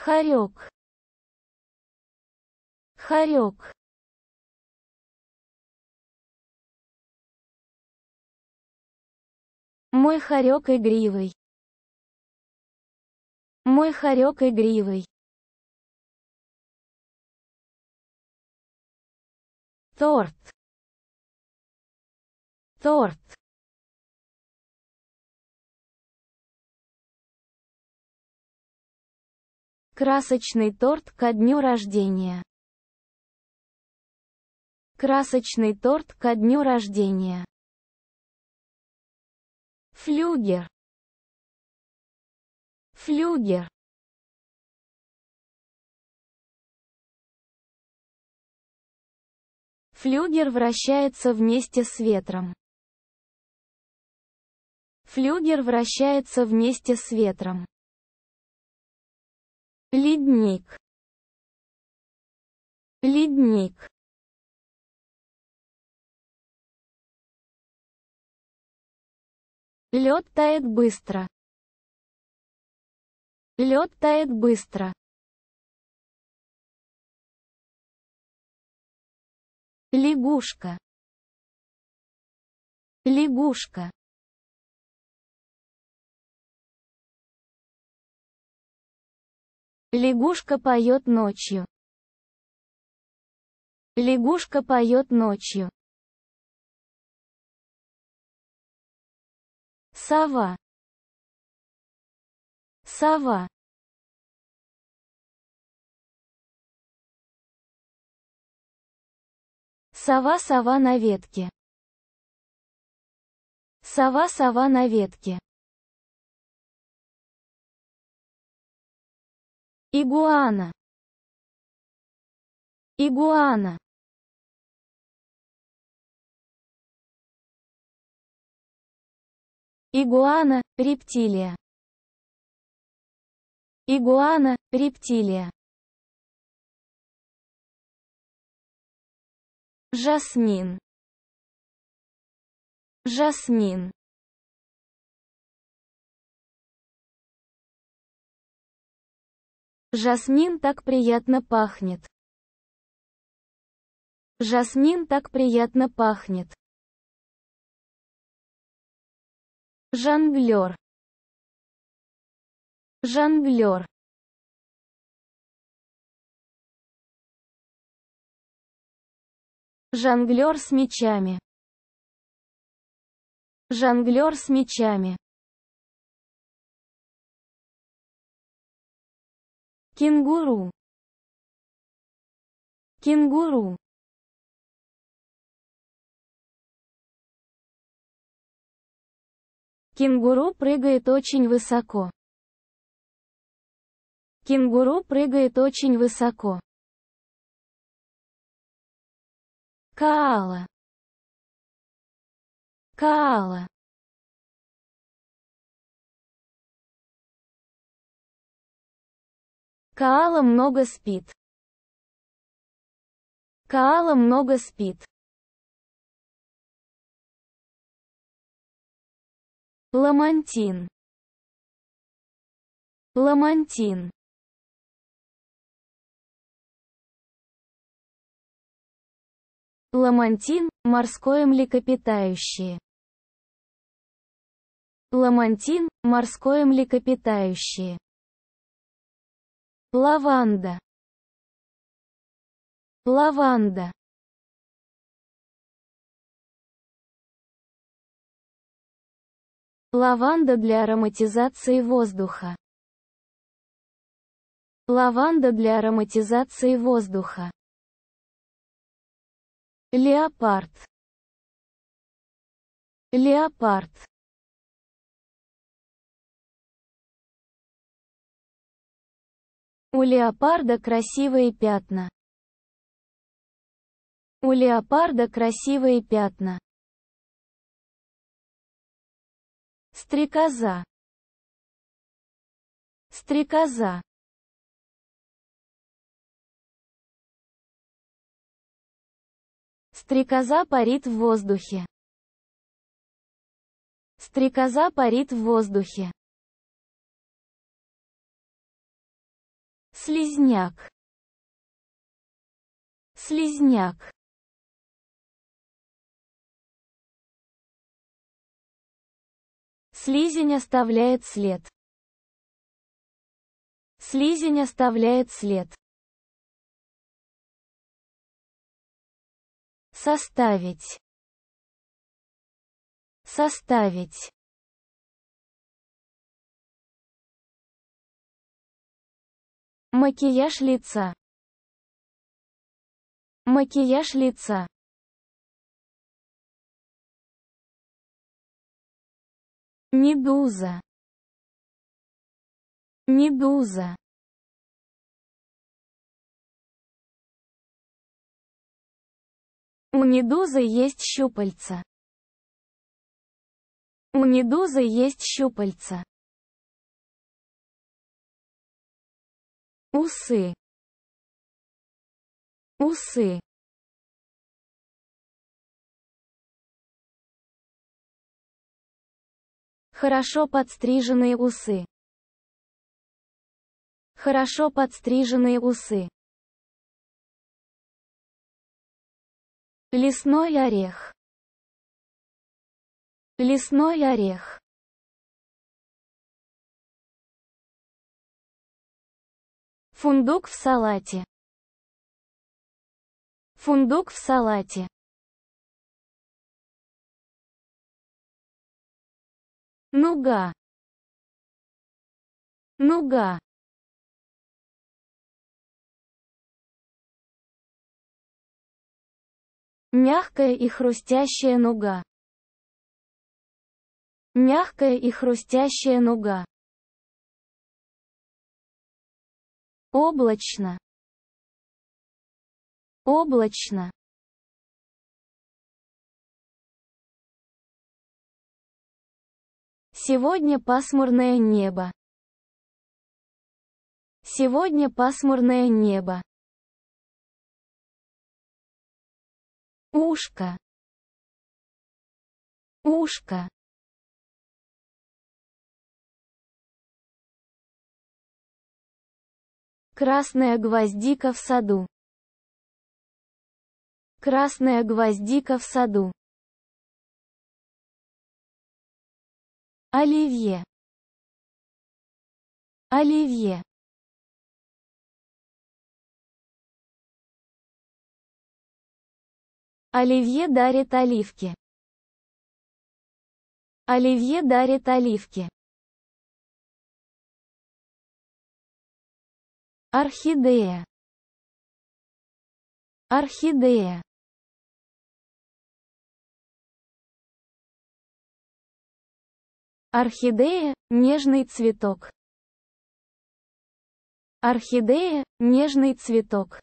Хорек. Хорек. Мой хорек игривый. Мой хорек игривый. Торт. Торт. Красочный торт ко дню рождения. Красочный торт ко дню рождения. Флюгер. Флюгер. Флюгер вращается вместе с ветром. Флюгер вращается вместе с ветром ледник ледник лед тает быстро лед тает быстро лягушка лягушка Лягушка поет ночью. Лягушка поет ночью. Сова. Сова. Сова-сова на ветке. Сова-сова на ветке. Игуана. Игуана. Игуана – рептилия. Игуана – рептилия. Жасмин. Жасмин. Жасмин так приятно пахнет. Жасмин так приятно пахнет. Жанглер. Жанглер. Жанглер с мечами. Жанглер с мечами. кенгуру кенгуру кенгуру прыгает очень высоко кенгуру прыгает очень высоко каала каала Каала много спит. Каала много спит. Ламантин. Ламантин. Ламантин – морское млекопитающее. Ламантин – морское млекопитающее лаванда лаванда лаванда для ароматизации воздуха лаванда для ароматизации воздуха леопард леопард У леопарда красивые пятна. У леопарда красивые пятна. Стрекоза. Стрекоза. Стрекоза парит в воздухе. Стрекоза парит в воздухе. Слизняк. Слизняк. Слизень оставляет след. Слизень оставляет след. Составить. Составить. Макияж лица. Макияж лица. Медуза. Медуза. У медузы есть щупальца. У медузы есть щупальца. усы усы хорошо подстриженные усы хорошо подстриженные усы лесной орех лесной орех Фундук в салате. Фундук в салате. Нуга. Нуга. Мягкая и хрустящая нуга. Мягкая и хрустящая нуга. облачно облачно Сегодня пасмурное небо. Сегодня пасмурное небо. Ушко. Ушко. Красная гвоздика в саду. Красная гвоздика в саду. Оливье. Оливье. Оливье дарит оливки. Оливье дарит оливки. Орхидея. Орхидея. Орхидея – нежный цветок. Орхидея – нежный цветок.